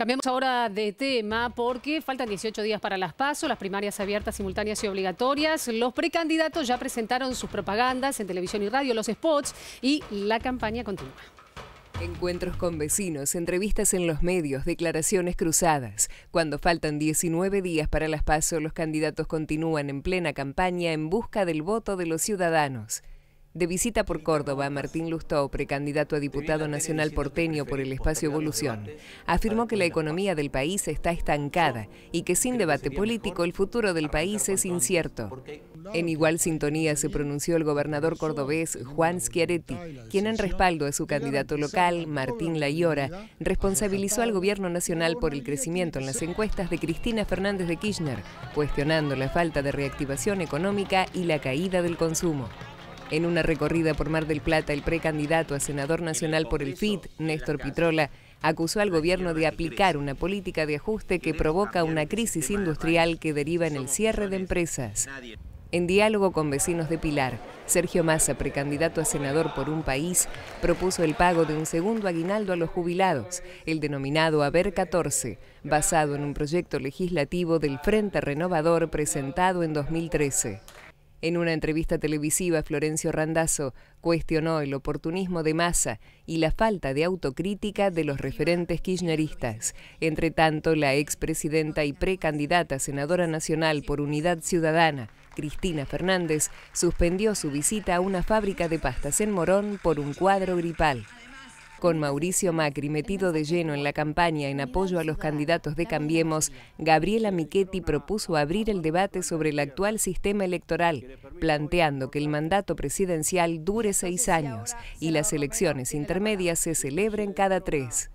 Cambiamos ahora de tema porque faltan 18 días para las PASO, las primarias abiertas, simultáneas y obligatorias. Los precandidatos ya presentaron sus propagandas en televisión y radio, los spots y la campaña continúa. Encuentros con vecinos, entrevistas en los medios, declaraciones cruzadas. Cuando faltan 19 días para las PASO, los candidatos continúan en plena campaña en busca del voto de los ciudadanos. De visita por Córdoba, Martín Lustó, precandidato a diputado nacional porteño por el espacio Evolución, afirmó que la economía del país está estancada y que sin debate político el futuro del país es incierto. En igual sintonía se pronunció el gobernador cordobés Juan Schiaretti, quien en respaldo a su candidato local, Martín Layora, responsabilizó al gobierno nacional por el crecimiento en las encuestas de Cristina Fernández de Kirchner, cuestionando la falta de reactivación económica y la caída del consumo. En una recorrida por Mar del Plata, el precandidato a senador nacional por el FIT, Néstor Pitrola, acusó al gobierno de aplicar una política de ajuste que provoca una crisis industrial que deriva en el cierre de empresas. En diálogo con vecinos de Pilar, Sergio Massa, precandidato a senador por un país, propuso el pago de un segundo aguinaldo a los jubilados, el denominado Haber 14, basado en un proyecto legislativo del Frente Renovador presentado en 2013. En una entrevista televisiva, Florencio Randazzo cuestionó el oportunismo de masa y la falta de autocrítica de los referentes kirchneristas. Entre tanto, la expresidenta y precandidata senadora nacional por Unidad Ciudadana, Cristina Fernández, suspendió su visita a una fábrica de pastas en Morón por un cuadro gripal. Con Mauricio Macri metido de lleno en la campaña en apoyo a los candidatos de Cambiemos, Gabriela Michetti propuso abrir el debate sobre el actual sistema electoral, planteando que el mandato presidencial dure seis años y las elecciones intermedias se celebren cada tres.